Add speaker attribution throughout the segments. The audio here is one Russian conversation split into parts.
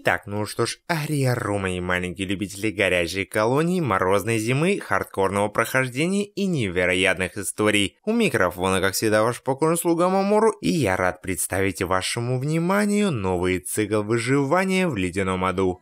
Speaker 1: Итак, ну что ж, Ария Ру, мои маленькие любители горячей колонии, морозной зимы, хардкорного прохождения и невероятных историй. У микрофона, как всегда, ваш покорный слуга Мамору, и я рад представить вашему вниманию новый цикл выживания в ледяном аду.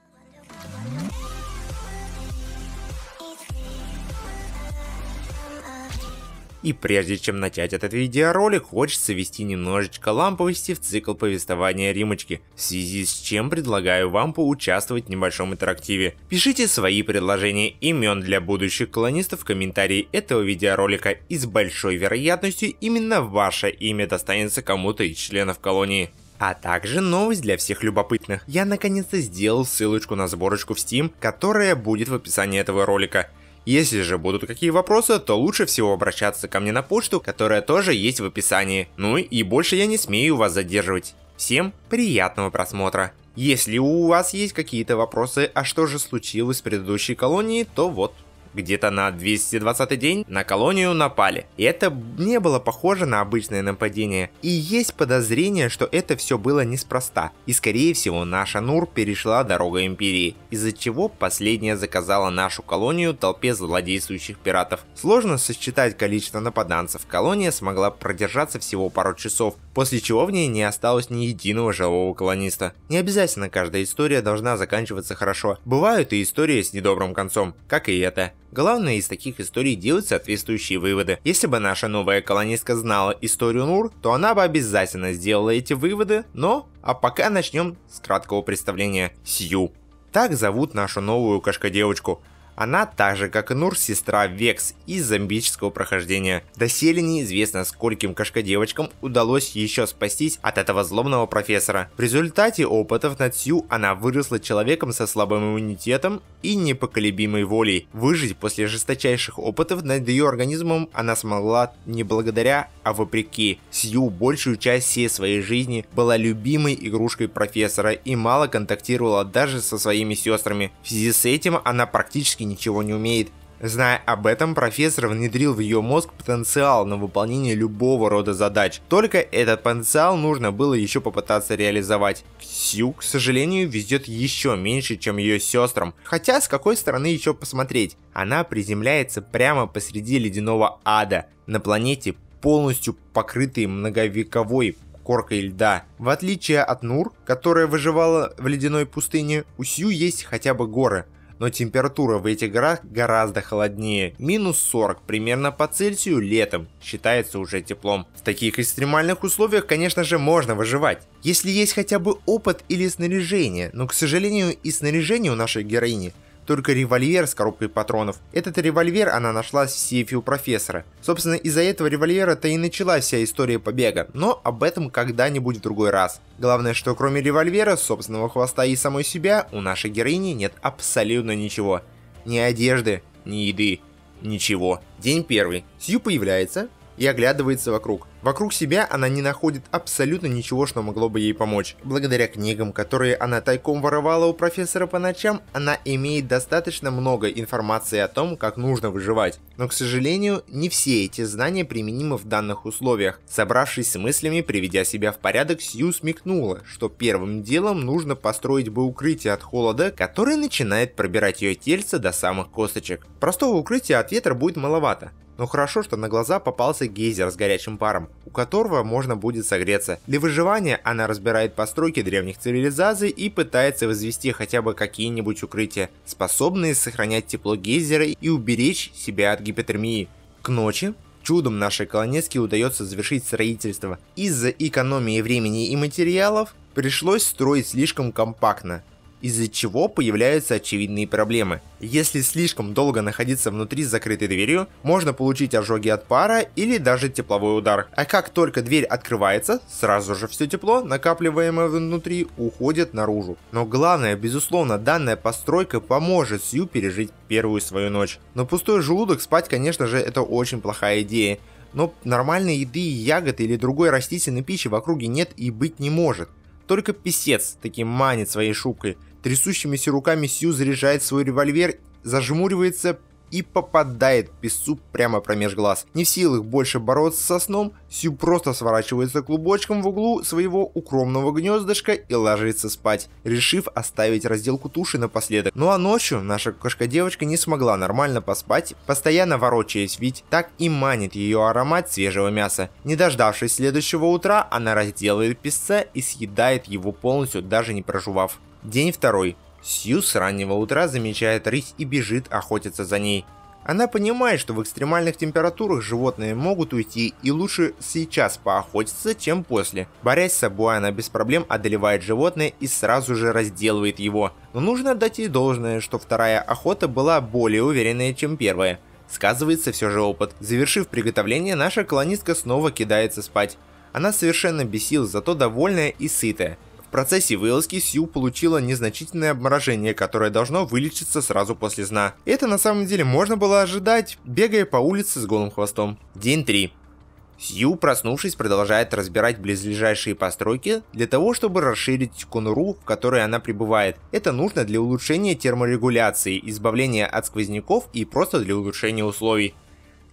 Speaker 1: И прежде чем начать этот видеоролик, хочется ввести немножечко ламповости в цикл повествования Римочки, в связи с чем предлагаю вам поучаствовать в небольшом интерактиве. Пишите свои предложения имен для будущих колонистов в комментарии этого видеоролика и с большой вероятностью именно ваше имя достанется кому-то из членов колонии. А также новость для всех любопытных. Я наконец-то сделал ссылочку на сборочку в Steam, которая будет в описании этого ролика. Если же будут какие вопросы, то лучше всего обращаться ко мне на почту, которая тоже есть в описании. Ну и больше я не смею вас задерживать. Всем приятного просмотра! Если у вас есть какие-то вопросы, а что же случилось с предыдущей колонией, то вот где-то на 220 день на колонию напали. И это не было похоже на обычное нападение. И есть подозрение, что это все было неспроста. И скорее всего наша Нур перешла дорога Империи, из-за чего последняя заказала нашу колонию толпе злодействующих пиратов. Сложно сосчитать количество нападанцев. Колония смогла продержаться всего пару часов, после чего в ней не осталось ни единого живого колониста. Не обязательно каждая история должна заканчиваться хорошо. Бывают и истории с недобрым концом, как и эта. Главное из таких историй делать соответствующие выводы. Если бы наша новая колонистка знала историю Нур, то она бы обязательно сделала эти выводы, но... А пока начнем с краткого представления. Сью. Так зовут нашу новую кошка-девочку. Она, так же как и Нур, сестра Векс из зомбического прохождения. Доселе неизвестно, скольким кошкодевочкам удалось еще спастись от этого злобного профессора. В результате опытов над Сью она выросла человеком со слабым иммунитетом и непоколебимой волей. Выжить после жесточайших опытов над ее организмом она смогла не благодаря, а вопреки. Сью большую часть всей своей жизни была любимой игрушкой профессора и мало контактировала даже со своими сестрами. В связи с этим она практически ничего не умеет. Зная об этом, профессор внедрил в ее мозг потенциал на выполнение любого рода задач. Только этот потенциал нужно было еще попытаться реализовать. Ксю, к сожалению, везет еще меньше, чем ее сестрам. Хотя, с какой стороны еще посмотреть? Она приземляется прямо посреди ледяного ада, на планете, полностью покрытой многовековой коркой льда. В отличие от Нур, которая выживала в ледяной пустыне, у Сью есть хотя бы горы но температура в этих горах гораздо холоднее. Минус 40 примерно по Цельсию летом считается уже теплом. В таких экстремальных условиях, конечно же, можно выживать. Если есть хотя бы опыт или снаряжение, но, к сожалению, и снаряжение у нашей героини – только револьвер с коробкой патронов. Этот револьвер она нашла в сейфе у профессора. Собственно, из-за этого револьвера-то и началась вся история побега, но об этом когда-нибудь в другой раз. Главное, что кроме револьвера, собственного хвоста и самой себя, у нашей героини нет абсолютно ничего. Ни одежды, ни еды, ничего. День первый. Сью появляется, и оглядывается вокруг. Вокруг себя она не находит абсолютно ничего, что могло бы ей помочь. Благодаря книгам, которые она тайком воровала у профессора по ночам, она имеет достаточно много информации о том, как нужно выживать. Но, к сожалению, не все эти знания применимы в данных условиях. Собравшись с мыслями, приведя себя в порядок, Сью смекнула, что первым делом нужно построить бы укрытие от холода, которое начинает пробирать ее тельце до самых косточек. Простого укрытия от ветра будет маловато, но хорошо, что на глаза попался гейзер с горячим паром, у которого можно будет согреться. Для выживания она разбирает постройки древних цивилизаций и пытается возвести хотя бы какие-нибудь укрытия, способные сохранять тепло гейзера и уберечь себя от гипотермии. К ночи Чудом нашей колонецке удается завершить строительство. Из-за экономии времени и материалов пришлось строить слишком компактно из-за чего появляются очевидные проблемы. Если слишком долго находиться внутри с закрытой дверью, можно получить ожоги от пара или даже тепловой удар. А как только дверь открывается, сразу же все тепло, накапливаемое внутри, уходит наружу. Но главное, безусловно, данная постройка поможет Сью пережить первую свою ночь. Но пустой желудок спать, конечно же, это очень плохая идея. Но нормальной еды, ягод или другой растительной пищи в округе нет и быть не может. Только писец таким манит своей шубкой. Трясущимися руками Сью заряжает свой револьвер, зажмуривается и попадает песцу прямо промеж глаз. Не в силах больше бороться со сном, Сью просто сворачивается клубочком в углу своего укромного гнездышка и ложится спать, решив оставить разделку туши напоследок. Ну а ночью наша кошка-девочка не смогла нормально поспать, постоянно ворочаясь, ведь так и манит ее аромат свежего мяса. Не дождавшись следующего утра, она разделает песца и съедает его полностью, даже не прожевав. День второй. Сью с раннего утра замечает рысь и бежит охотиться за ней. Она понимает, что в экстремальных температурах животные могут уйти и лучше сейчас поохотиться, чем после. Борясь с собой, она без проблем одолевает животное и сразу же разделывает его. Но нужно отдать ей должное, что вторая охота была более уверенная, чем первая. Сказывается все же опыт. Завершив приготовление, наша колонистка снова кидается спать. Она совершенно без сил, зато довольная и сытая процессе вылазки Сью получила незначительное обморожение, которое должно вылечиться сразу после сна. Это на самом деле можно было ожидать, бегая по улице с голым хвостом. День 3. Сью, проснувшись, продолжает разбирать близлежащие постройки для того, чтобы расширить конуру, в которой она пребывает. Это нужно для улучшения терморегуляции, избавления от сквозняков и просто для улучшения условий.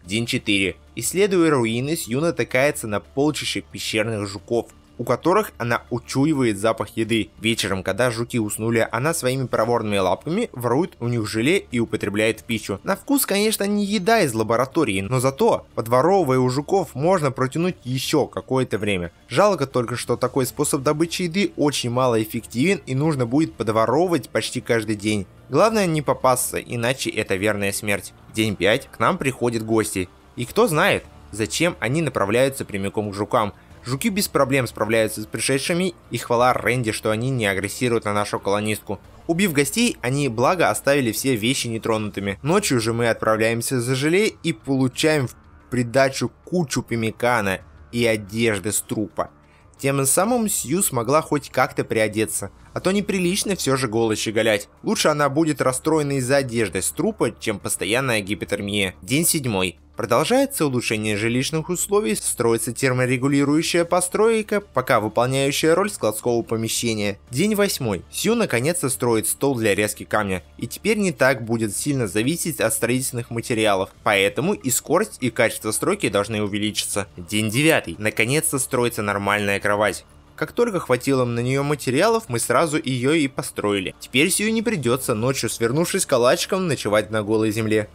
Speaker 1: День 4. Исследуя руины, Сью натыкается на полчища пещерных жуков, у которых она учуивает запах еды. Вечером, когда жуки уснули, она своими проворными лапками ворует у них желе и употребляет в пищу. На вкус, конечно, не еда из лаборатории, но зато, подворовывая у жуков, можно протянуть еще какое-то время. Жалко только, что такой способ добычи еды очень малоэффективен и нужно будет подворовывать почти каждый день. Главное не попасться, иначе это верная смерть. День 5 к нам приходят гости. И кто знает, зачем они направляются прямиком к жукам. Жуки без проблем справляются с пришедшими, и хвала Рэнди, что они не агрессируют на нашу колонистку. Убив гостей, они благо оставили все вещи нетронутыми. Ночью же мы отправляемся за желе и получаем в придачу кучу пимикана и одежды с трупа. Тем самым Сью смогла хоть как-то приодеться, а то неприлично все же голой щеголять. Лучше она будет расстроена из-за одежды с трупа, чем постоянная гипотермия. День седьмой. Продолжается улучшение жилищных условий, строится терморегулирующая постройка, пока выполняющая роль складского помещения. День восьмой. Сью наконец-то строит стол для резки камня, и теперь не так будет сильно зависеть от строительных материалов, поэтому и скорость, и качество стройки должны увеличиться. День девятый. Наконец-то строится нормальная кровать. Как только хватило на нее материалов, мы сразу ее и построили. Теперь Сью не придется ночью, свернувшись калачиком, ночевать на голой земле.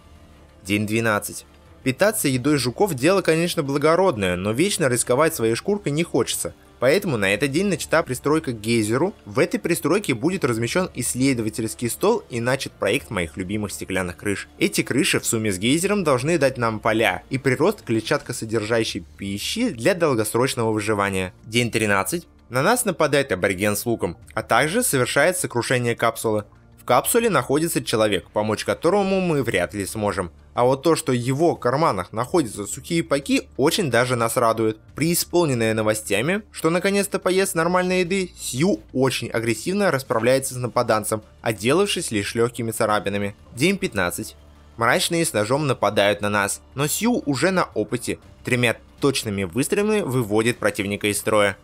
Speaker 1: День 12. Питаться едой жуков дело, конечно, благородное, но вечно рисковать своей шкуркой не хочется. Поэтому на этот день начата пристройка к гейзеру. В этой пристройке будет размещен исследовательский стол и начат проект моих любимых стеклянных крыш. Эти крыши в сумме с гейзером должны дать нам поля и прирост клетчатка содержащей пищи для долгосрочного выживания. День 13. На нас нападает абориген с луком, а также совершает сокрушение капсулы капсуле находится человек, помочь которому мы вряд ли сможем. А вот то, что в его карманах находятся сухие паки, очень даже нас радует. Преисполненная новостями, что наконец-то поест нормальной еды, Сью очень агрессивно расправляется с нападанцем, отделавшись лишь легкими царапинами. День 15. Мрачные с ножом нападают на нас, но Сью уже на опыте. Тремя точными выстрелами выводит противника из строя.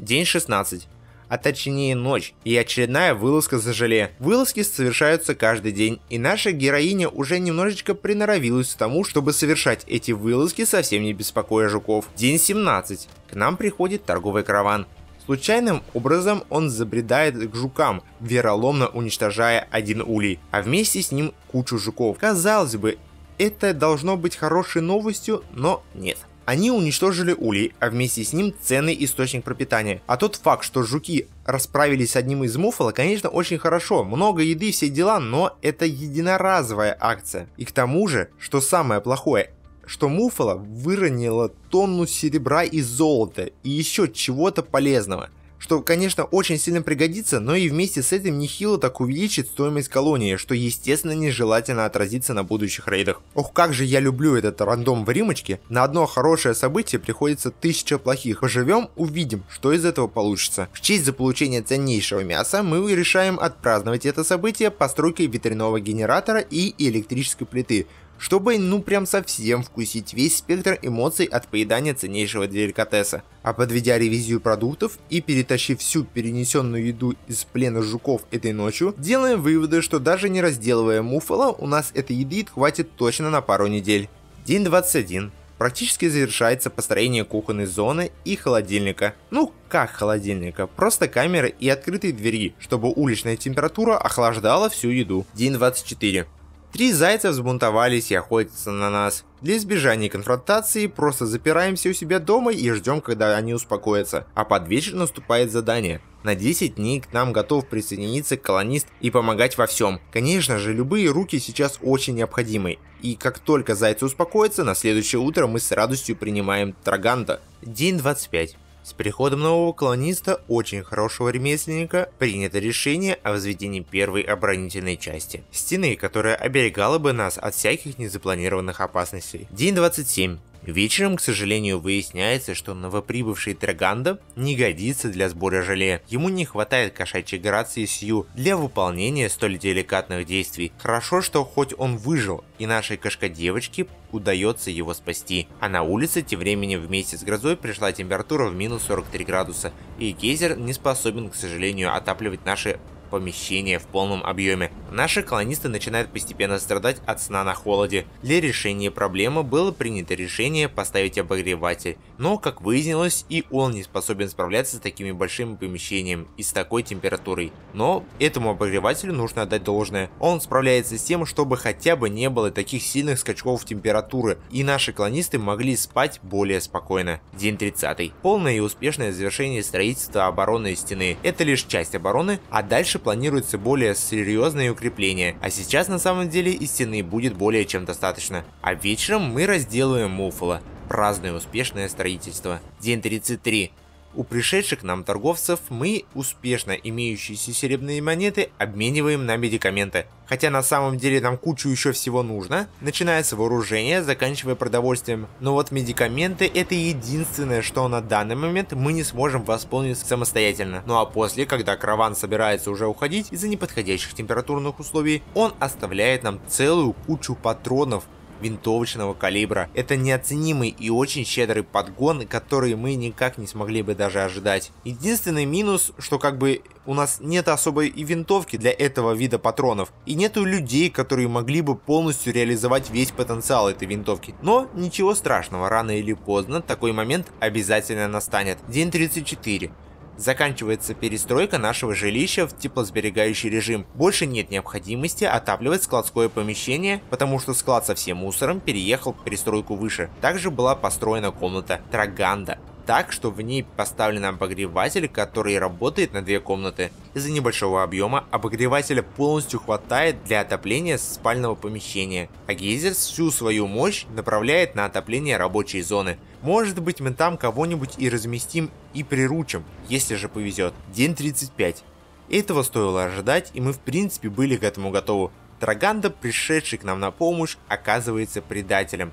Speaker 1: День 16 а точнее ночь, и очередная вылазка за желе. Вылазки совершаются каждый день, и наша героиня уже немножечко приноровилась к тому, чтобы совершать эти вылазки, совсем не беспокоя жуков. День 17. К нам приходит торговый караван. Случайным образом он забредает к жукам, вероломно уничтожая один улей, а вместе с ним кучу жуков. Казалось бы, это должно быть хорошей новостью, но нет. Они уничтожили улей, а вместе с ним ценный источник пропитания. А тот факт, что жуки расправились с одним из муфала, конечно, очень хорошо. Много еды, все дела, но это единоразовая акция. И к тому же, что самое плохое, что муфала выронила тонну серебра и золота и еще чего-то полезного – что, конечно, очень сильно пригодится, но и вместе с этим нехило так увеличит стоимость колонии, что, естественно, нежелательно отразится на будущих рейдах. Ох, как же я люблю этот рандом в Римочке. На одно хорошее событие приходится тысяча плохих. Поживем, увидим, что из этого получится. В честь заполучения ценнейшего мяса мы решаем отпраздновать это событие постройкой ветряного генератора и электрической плиты – чтобы ну прям совсем вкусить весь спектр эмоций от поедания ценнейшего деликатеса. А подведя ревизию продуктов и перетащив всю перенесенную еду из плена жуков этой ночью, делаем выводы, что даже не разделывая муфала, у нас этой еды хватит точно на пару недель. День 21 практически завершается построение кухонной зоны и холодильника. Ну, как холодильника, просто камеры и открытые двери, чтобы уличная температура охлаждала всю еду. День 24. Три зайца взбунтовались и охотятся на нас. Для избежания конфронтации просто запираемся у себя дома и ждем, когда они успокоятся. А под вечер наступает задание. На 10 дней к нам готов присоединиться колонист и помогать во всем. Конечно же, любые руки сейчас очень необходимы. И как только зайцы успокоятся, на следующее утро мы с радостью принимаем Траганта. День 25. С приходом нового колониста, очень хорошего ремесленника, принято решение о возведении первой оборонительной части. Стены, которая оберегала бы нас от всяких незапланированных опасностей. День 27. Вечером, к сожалению, выясняется, что новоприбывший Драганда не годится для сбора желе. Ему не хватает кошачьей грации Сью для выполнения столь деликатных действий. Хорошо, что хоть он выжил, и нашей кошка-девочке удается его спасти. А на улице тем временем вместе с грозой пришла температура в минус 43 градуса, и гейзер не способен, к сожалению, отапливать наши помещение в полном объеме. Наши колонисты начинают постепенно страдать от сна на холоде. Для решения проблемы было принято решение поставить обогреватель, но, как выяснилось, и он не способен справляться с такими большими помещением и с такой температурой. Но этому обогревателю нужно отдать должное. Он справляется с тем, чтобы хотя бы не было таких сильных скачков температуры, и наши колонисты могли спать более спокойно. День 30. Полное и успешное завершение строительства оборонной стены. Это лишь часть обороны, а дальше планируется более серьезные укрепления крепления, а сейчас на самом деле и стены будет более чем достаточно. А вечером мы разделываем муфала, Праздное успешное строительство. День 33. У пришедших к нам торговцев мы успешно имеющиеся серебряные монеты обмениваем на медикаменты. Хотя на самом деле нам кучу еще всего нужно, начиная с вооружения, заканчивая продовольствием. Но вот медикаменты это единственное, что на данный момент мы не сможем восполнить самостоятельно. Ну а после, когда караван собирается уже уходить из-за неподходящих температурных условий, он оставляет нам целую кучу патронов, винтовочного калибра. Это неоценимый и очень щедрый подгон, который мы никак не смогли бы даже ожидать. Единственный минус, что как бы у нас нет особой и винтовки для этого вида патронов, и нету людей, которые могли бы полностью реализовать весь потенциал этой винтовки. Но ничего страшного, рано или поздно такой момент обязательно настанет. День 34. Заканчивается перестройка нашего жилища в теплосберегающий режим. Больше нет необходимости отапливать складское помещение, потому что склад со всем мусором переехал в перестройку выше. Также была построена комната Траганда так, что в ней поставлен обогреватель, который работает на две комнаты. Из-за небольшого объема обогревателя полностью хватает для отопления спального помещения, а гейзер всю свою мощь направляет на отопление рабочей зоны. Может быть мы там кого-нибудь и разместим и приручим, если же повезет. День 35. Этого стоило ожидать, и мы в принципе были к этому готовы. Траганда, пришедший к нам на помощь, оказывается предателем.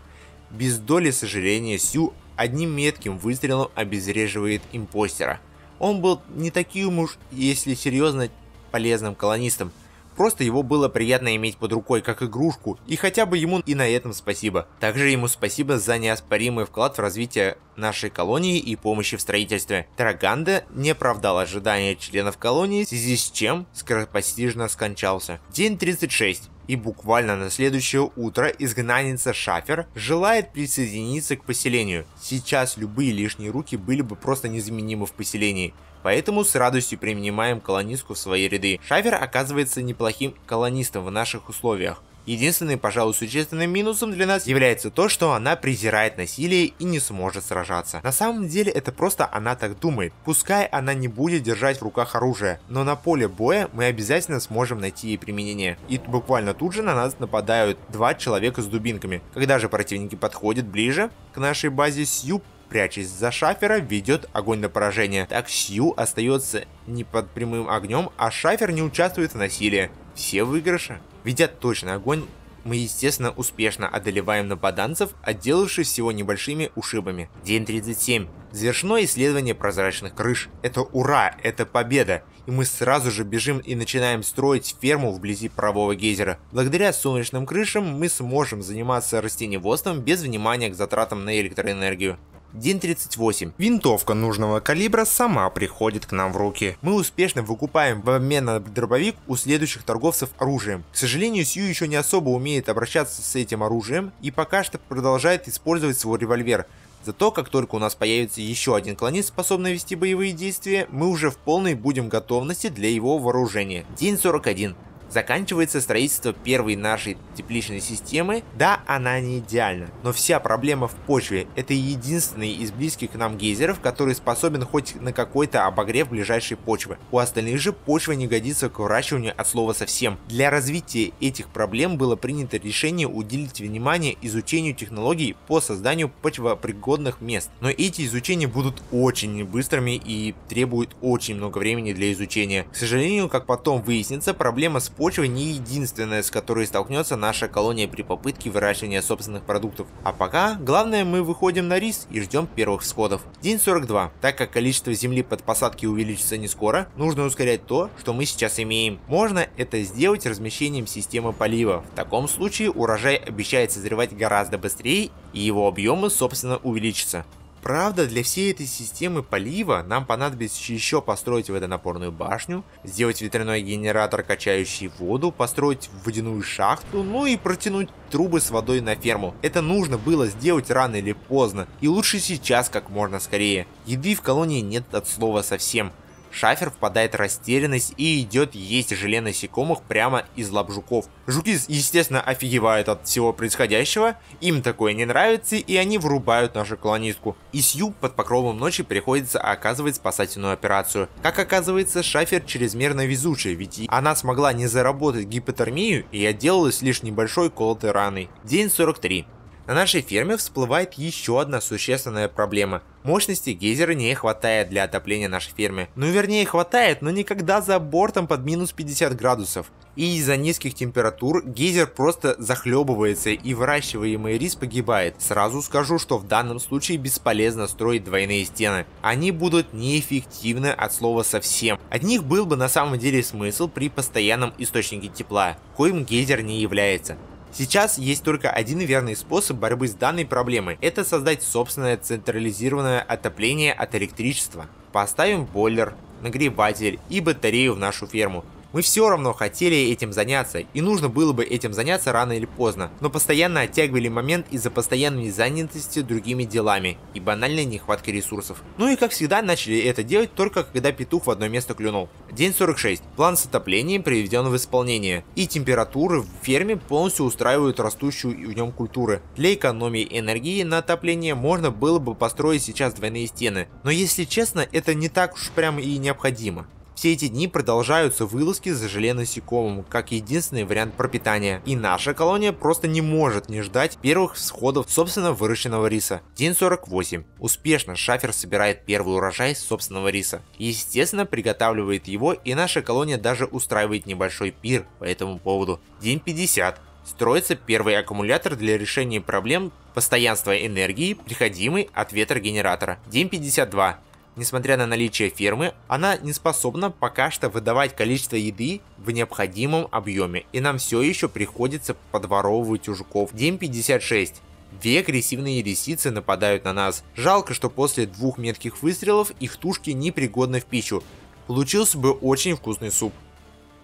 Speaker 1: Без доли сожаления Сю одним метким выстрелом обезвреживает импостера. Он был не таким уж, если серьезно, полезным колонистом. Просто его было приятно иметь под рукой как игрушку, и хотя бы ему и на этом спасибо. Также ему спасибо за неоспоримый вклад в развитие нашей колонии и помощи в строительстве. Тараганда не оправдал ожидания членов колонии, в связи с чем скоропостижно скончался. День 36 и буквально на следующее утро изгнанница Шафер желает присоединиться к поселению. Сейчас любые лишние руки были бы просто незаменимы в поселении. Поэтому с радостью принимаем колонистку в свои ряды. Шафер оказывается неплохим колонистом в наших условиях. Единственным, пожалуй, существенным минусом для нас является то, что она презирает насилие и не сможет сражаться. На самом деле это просто она так думает. Пускай она не будет держать в руках оружие, но на поле боя мы обязательно сможем найти ей применение. И буквально тут же на нас нападают два человека с дубинками. Когда же противники подходят ближе к нашей базе, Сью прячась за шафера, ведет огонь на поражение. Так Сью остается не под прямым огнем, а шафер не участвует в насилии. Все выигрыши. Ведя точный огонь, мы, естественно, успешно одолеваем нападанцев, отделавшись всего небольшими ушибами. День 37. Завершено исследование прозрачных крыш. Это ура, это победа! И мы сразу же бежим и начинаем строить ферму вблизи правого гейзера. Благодаря солнечным крышам мы сможем заниматься растениеводством без внимания к затратам на электроэнергию. День 38. Винтовка нужного калибра сама приходит к нам в руки. Мы успешно выкупаем в обмен на дробовик у следующих торговцев оружием. К сожалению, Сью еще не особо умеет обращаться с этим оружием и пока что продолжает использовать свой револьвер. Зато как только у нас появится еще один клонист, способный вести боевые действия, мы уже в полной будем готовности для его вооружения. День 41 заканчивается строительство первой нашей тепличной системы. Да, она не идеальна, но вся проблема в почве. Это единственный из близких к нам гейзеров, который способен хоть на какой-то обогрев ближайшей почвы. У остальных же почва не годится к выращиванию от слова совсем. Для развития этих проблем было принято решение уделить внимание изучению технологий по созданию почвопригодных мест. Но эти изучения будут очень быстрыми и требуют очень много времени для изучения. К сожалению, как потом выяснится, проблема с почва не единственная, с которой столкнется наша колония при попытке выращивания собственных продуктов. А пока, главное, мы выходим на рис и ждем первых всходов. День 42. Так как количество земли под посадки увеличится не скоро, нужно ускорять то, что мы сейчас имеем. Можно это сделать размещением системы полива. В таком случае урожай обещает созревать гораздо быстрее и его объемы собственно увеличатся. Правда, для всей этой системы полива нам понадобится еще построить водонапорную башню, сделать ветряной генератор, качающий воду, построить водяную шахту, ну и протянуть трубы с водой на ферму. Это нужно было сделать рано или поздно, и лучше сейчас как можно скорее. Еды в колонии нет от слова совсем, Шафер впадает в растерянность и идет есть желе насекомых прямо из лап жуков. Жуки, естественно, офигевают от всего происходящего, им такое не нравится, и они врубают нашу колонистку. И Сью под покровом ночи приходится оказывать спасательную операцию. Как оказывается, Шафер чрезмерно везучая, ведь она смогла не заработать гипотермию и отделалась лишь небольшой колотой раной. День 43. На нашей ферме всплывает еще одна существенная проблема. Мощности гейзера не хватает для отопления нашей фермы. Ну вернее хватает, но никогда за бортом под минус 50 градусов. И из-за низких температур гейзер просто захлебывается и выращиваемый рис погибает. Сразу скажу, что в данном случае бесполезно строить двойные стены. Они будут неэффективны от слова совсем. От них был бы на самом деле смысл при постоянном источнике тепла, коим гейзер не является. Сейчас есть только один верный способ борьбы с данной проблемой – это создать собственное централизированное отопление от электричества. Поставим бойлер, нагреватель и батарею в нашу ферму, мы все равно хотели этим заняться, и нужно было бы этим заняться рано или поздно, но постоянно оттягивали момент из-за постоянной занятости другими делами и банальной нехватки ресурсов. Ну и как всегда начали это делать только когда петух в одно место клюнул. День 46. План с отоплением приведен в исполнение, и температуры в ферме полностью устраивают растущую в нем культуры. Для экономии энергии на отопление можно было бы построить сейчас двойные стены, но если честно, это не так уж прям и необходимо. Все эти дни продолжаются вылазки за желе насекомым как единственный вариант пропитания. И наша колония просто не может не ждать первых всходов собственно выращенного риса. День 48. Успешно шафер собирает первый урожай собственного риса. Естественно, приготавливает его и наша колония даже устраивает небольшой пир по этому поводу. День 50 строится первый аккумулятор для решения проблем постоянства энергии, приходимой от ветрогенератора. День 52. Несмотря на наличие фермы, она не способна пока что выдавать количество еды в необходимом объеме, и нам все еще приходится подворовывать у жуков. День 56. Две агрессивные лисицы нападают на нас. Жалко, что после двух метких выстрелов их тушки непригодны в пищу. Получился бы очень вкусный суп.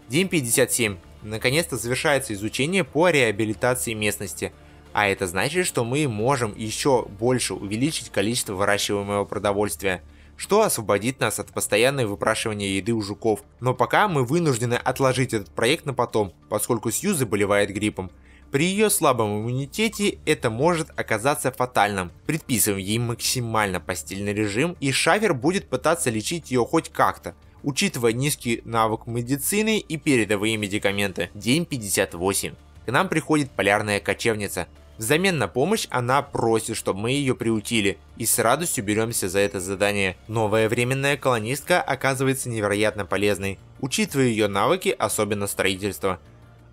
Speaker 1: День 57. Наконец-то завершается изучение по реабилитации местности. А это значит, что мы можем еще больше увеличить количество выращиваемого продовольствия что освободит нас от постоянного выпрашивания еды у жуков. Но пока мы вынуждены отложить этот проект на потом, поскольку Сью заболевает гриппом. При ее слабом иммунитете это может оказаться фатальным. Предписываем ей максимально постельный режим, и Шафер будет пытаться лечить ее хоть как-то, учитывая низкий навык медицины и передовые медикаменты. День 58. К нам приходит полярная кочевница, Взамен на помощь она просит, чтобы мы ее приутили, и с радостью беремся за это задание. Новая временная колонистка оказывается невероятно полезной, учитывая ее навыки, особенно строительство.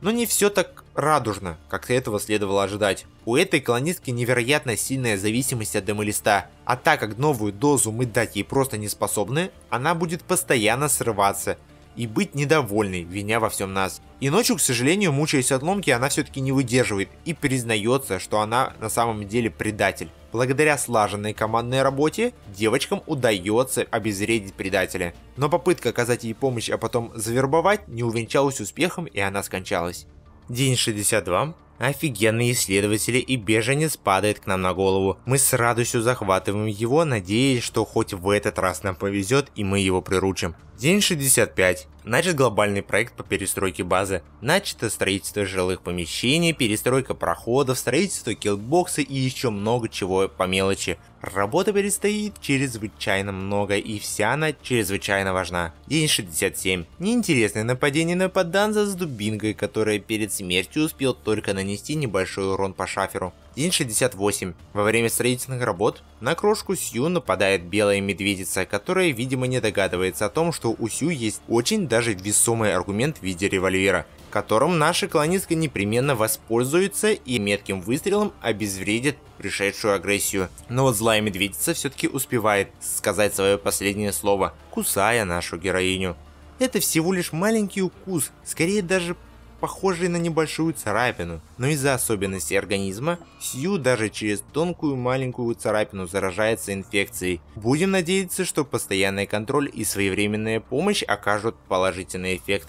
Speaker 1: Но не все так радужно, как этого следовало ожидать. У этой колонистки невероятно сильная зависимость от дымолиста, а так как новую дозу мы дать ей просто не способны, она будет постоянно срываться – и быть недовольной, виня во всем нас. И ночью, к сожалению, мучаясь от ломки, она все-таки не выдерживает и признается, что она на самом деле предатель. Благодаря слаженной командной работе девочкам удается обезвредить предателя. Но попытка оказать ей помощь, а потом завербовать, не увенчалась успехом и она скончалась. День 62. Офигенный исследователь и беженец падает к нам на голову. Мы с радостью захватываем его, надеясь, что хоть в этот раз нам повезет и мы его приручим. День 65. Начат глобальный проект по перестройке базы. Начато строительство жилых помещений, перестройка проходов, строительство киллбокса и еще много чего по мелочи. Работа предстоит чрезвычайно много и вся она чрезвычайно важна. День 67. Неинтересное нападение на Падданза с дубинкой, которая перед смертью успел только нанести небольшой урон по шаферу. День-68. Во время строительных работ на крошку Сью нападает белая медведица, которая, видимо, не догадывается о том, что у Сью есть очень даже весомый аргумент в виде револьвера, которым наша колонистка непременно воспользуется и метким выстрелом обезвредит пришедшую агрессию. Но вот злая медведица все-таки успевает сказать свое последнее слово, кусая нашу героиню. Это всего лишь маленький укус, скорее даже похожей на небольшую царапину, но из-за особенностей организма Сью даже через тонкую маленькую царапину заражается инфекцией. Будем надеяться, что постоянный контроль и своевременная помощь окажут положительный эффект.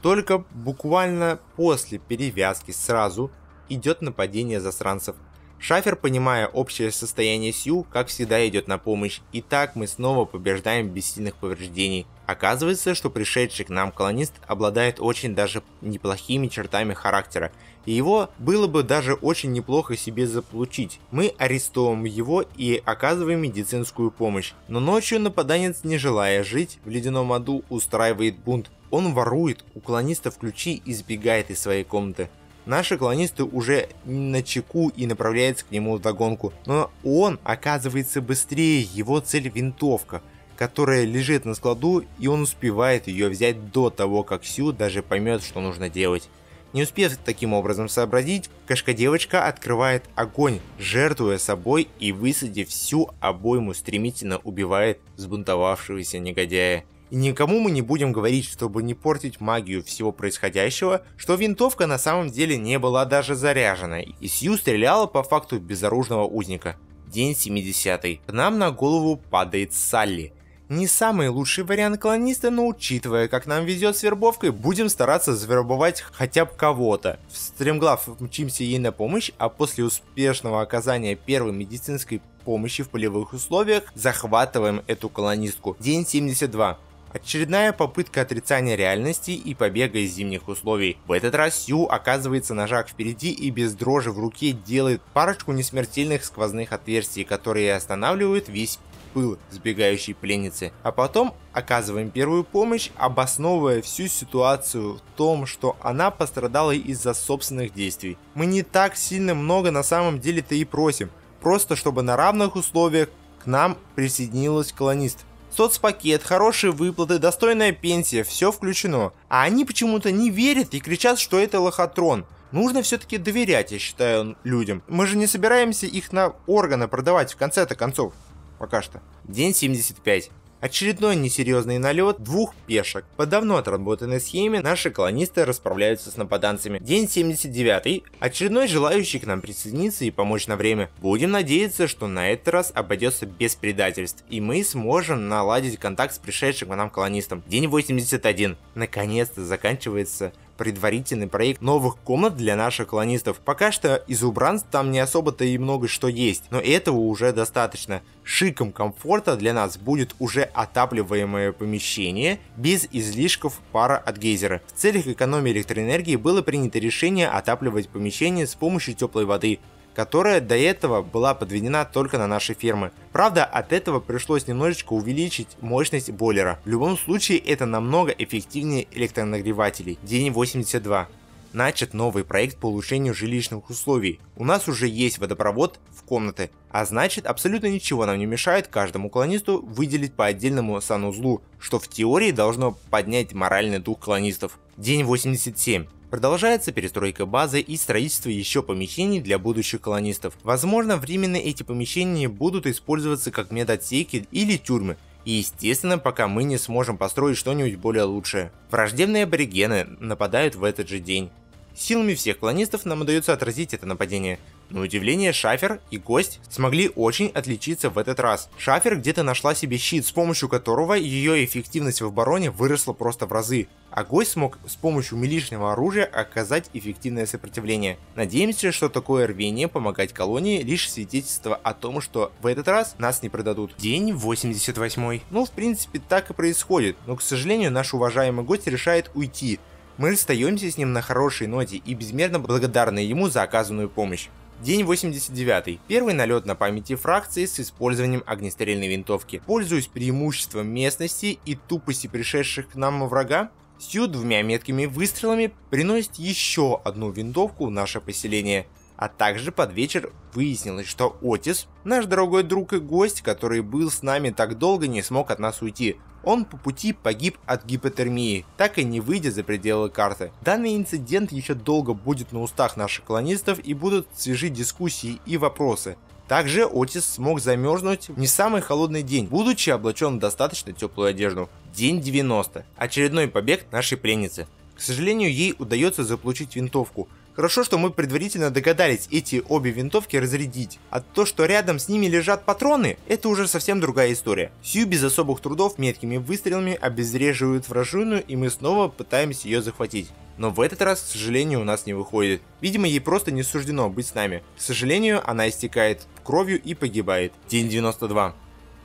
Speaker 1: Только буквально после перевязки сразу идет нападение засранцев Шафер, понимая общее состояние Сью, как всегда идет на помощь, и так мы снова побеждаем без сильных повреждений. Оказывается, что пришедший к нам колонист обладает очень даже неплохими чертами характера, и его было бы даже очень неплохо себе заполучить. Мы арестовываем его и оказываем медицинскую помощь, но ночью нападанец, не желая жить в ледяном аду, устраивает бунт. Он ворует у колониста ключи и сбегает из своей комнаты. Наши колонисты уже на чеку и направляются к нему в догонку, но он оказывается быстрее, его цель винтовка, которая лежит на складу, и он успевает ее взять до того, как Сю даже поймет, что нужно делать. Не успев таким образом сообразить, кошка-девочка открывает огонь, жертвуя собой и высадив всю обойму, стремительно убивает сбунтовавшегося негодяя. И никому мы не будем говорить, чтобы не портить магию всего происходящего, что винтовка на самом деле не была даже заряжена, и Сью стреляла по факту безоружного узника. День 70 К нам на голову падает Салли. Не самый лучший вариант колониста, но учитывая, как нам везет с вербовкой, будем стараться завербовать хотя бы кого-то. В стремглав мчимся ей на помощь, а после успешного оказания первой медицинской помощи в полевых условиях захватываем эту колонистку. День 72. Очередная попытка отрицания реальности и побега из зимних условий. В этот раз Сью оказывается на шаг впереди и без дрожи в руке делает парочку несмертельных сквозных отверстий, которые останавливают весь пыл сбегающей пленницы, а потом оказываем первую помощь, обосновывая всю ситуацию в том, что она пострадала из-за собственных действий. Мы не так сильно много на самом деле-то и просим, просто чтобы на равных условиях к нам присоединилась колонист соцпакет, хорошие выплаты, достойная пенсия, все включено. А они почему-то не верят и кричат, что это лохотрон. Нужно все-таки доверять, я считаю, людям. Мы же не собираемся их на органы продавать в конце-то концов. Пока что. День 75. Очередной несерьезный налет двух пешек. По давно отработанной схеме наши колонисты расправляются с нападанцами. День 79. Очередной желающий к нам присоединиться и помочь на время. Будем надеяться, что на этот раз обойдется без предательств, и мы сможем наладить контакт с пришедшим к нам колонистом. День 81. Наконец-то заканчивается предварительный проект новых комнат для наших колонистов. Пока что из убранств там не особо-то и много что есть, но этого уже достаточно. Шиком комфорта для нас будет уже отапливаемое помещение без излишков пара от гейзера. В целях экономии электроэнергии было принято решение отапливать помещение с помощью теплой воды которая до этого была подведена только на нашей фермы. Правда, от этого пришлось немножечко увеличить мощность бойлера. В любом случае, это намного эффективнее электронагревателей. День 82 начат новый проект по улучшению жилищных условий. У нас уже есть водопровод в комнаты, а значит абсолютно ничего нам не мешает каждому колонисту выделить по отдельному санузлу, что в теории должно поднять моральный дух колонистов. День 87. Продолжается перестройка базы и строительство еще помещений для будущих колонистов. Возможно, временно эти помещения будут использоваться как медотсеки или тюрьмы, и естественно, пока мы не сможем построить что-нибудь более лучшее. Враждебные аборигены нападают в этот же день. Силами всех колонистов нам удается отразить это нападение, на удивление, Шафер и гость смогли очень отличиться в этот раз. Шафер где-то нашла себе щит, с помощью которого ее эффективность в обороне выросла просто в разы, а гость смог с помощью милишнего оружия оказать эффективное сопротивление. Надеемся, что такое рвение помогать колонии лишь свидетельство о том, что в этот раз нас не продадут. День 88. Ну, в принципе, так и происходит, но, к сожалению, наш уважаемый гость решает уйти, мы расстаемся с ним на хорошей ноте и безмерно благодарны ему за оказанную помощь. День 89. Первый налет на памяти фракции с использованием огнестрельной винтовки. Пользуясь преимуществом местности и тупости пришедших к нам врага, Сью двумя меткими выстрелами приносит еще одну винтовку в наше поселение. А также под вечер выяснилось, что Отис, наш дорогой друг и гость, который был с нами так долго, не смог от нас уйти он по пути погиб от гипотермии, так и не выйдя за пределы карты. Данный инцидент еще долго будет на устах наших колонистов и будут свежи дискуссии и вопросы. Также Отис смог замерзнуть в не самый холодный день, будучи облачен в достаточно теплую одежду. День 90. Очередной побег нашей пленницы. К сожалению, ей удается заполучить винтовку – Хорошо, что мы предварительно догадались эти обе винтовки разрядить, а то, что рядом с ними лежат патроны, это уже совсем другая история. Сью без особых трудов меткими выстрелами обезвреживает вражину и мы снова пытаемся ее захватить. Но в этот раз, к сожалению, у нас не выходит. Видимо, ей просто не суждено быть с нами. К сожалению, она истекает кровью и погибает. День 92.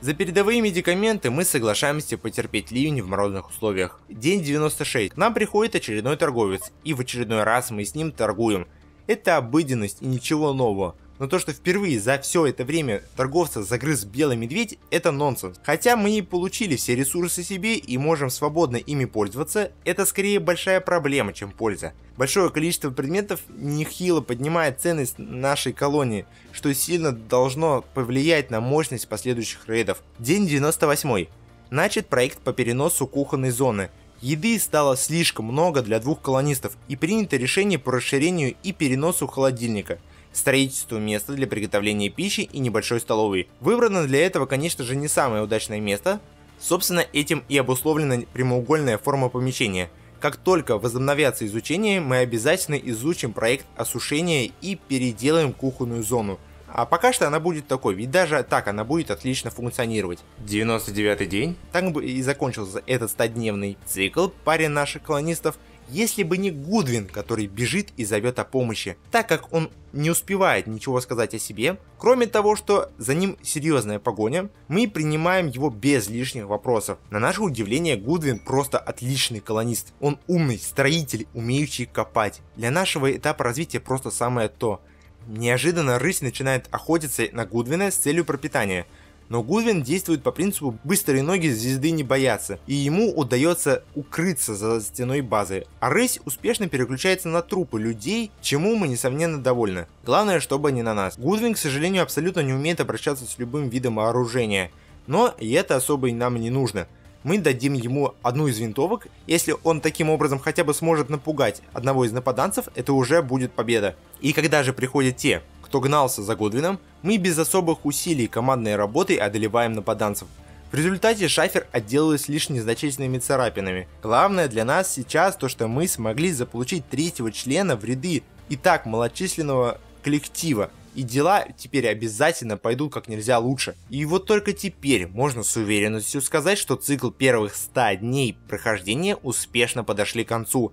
Speaker 1: За передовые медикаменты мы соглашаемся потерпеть ливень в морозных условиях. День 96. К нам приходит очередной торговец, и в очередной раз мы с ним торгуем. Это обыденность и ничего нового. Но то, что впервые за все это время торговца загрыз белый медведь, это нонсенс. Хотя мы и получили все ресурсы себе и можем свободно ими пользоваться, это скорее большая проблема, чем польза. Большое количество предметов нехило поднимает ценность нашей колонии, что сильно должно повлиять на мощность последующих рейдов. День 98. Начат проект по переносу кухонной зоны, Еды стало слишком много для двух колонистов и принято решение по расширению и переносу холодильника строительству места для приготовления пищи и небольшой столовой. Выбрано для этого, конечно же, не самое удачное место. Собственно, этим и обусловлена прямоугольная форма помещения. Как только возобновятся изучения, мы обязательно изучим проект осушения и переделаем кухонную зону. А пока что она будет такой, ведь даже так она будет отлично функционировать. 99-й день. Так бы и закончился этот 100-дневный цикл паре наших колонистов – если бы не Гудвин, который бежит и зовет о помощи, так как он не успевает ничего сказать о себе, кроме того, что за ним серьезная погоня, мы принимаем его без лишних вопросов. На наше удивление, Гудвин просто отличный колонист. Он умный, строитель, умеющий копать. Для нашего этапа развития просто самое то. Неожиданно рысь начинает охотиться на Гудвина с целью пропитания – но Гудвин действует по принципу «быстрые ноги звезды не боятся», и ему удается укрыться за стеной базы, а рысь успешно переключается на трупы людей, чему мы несомненно довольны. Главное, чтобы не на нас. Гудвин, к сожалению, абсолютно не умеет обращаться с любым видом вооружения, но и это особо и нам не нужно мы дадим ему одну из винтовок. Если он таким образом хотя бы сможет напугать одного из нападанцев, это уже будет победа. И когда же приходят те, кто гнался за Годвином, мы без особых усилий командной работы одолеваем нападанцев. В результате Шафер отделалась лишь незначительными царапинами. Главное для нас сейчас то, что мы смогли заполучить третьего члена в ряды и так малочисленного коллектива, и дела теперь обязательно пойдут как нельзя лучше. И вот только теперь можно с уверенностью сказать, что цикл первых 100 дней прохождения успешно подошли к концу.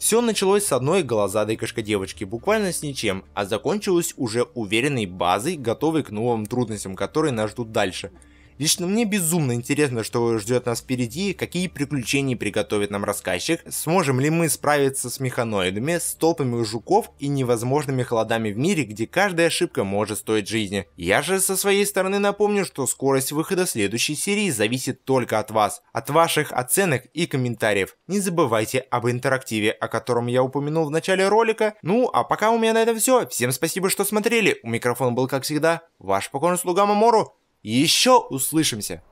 Speaker 1: Все началось с одной глазадой девочки буквально с ничем, а закончилось уже уверенной базой, готовой к новым трудностям, которые нас ждут дальше – Лично мне безумно интересно, что ждет нас впереди, какие приключения приготовит нам рассказчик, сможем ли мы справиться с механоидами, с толпами жуков и невозможными холодами в мире, где каждая ошибка может стоить жизни. Я же со своей стороны напомню, что скорость выхода следующей серии зависит только от вас, от ваших оценок и комментариев. Не забывайте об интерактиве, о котором я упомянул в начале ролика. Ну, а пока у меня на этом все. Всем спасибо, что смотрели. У микрофона был, как всегда, ваш покорный слуга Мамору. Еще услышимся!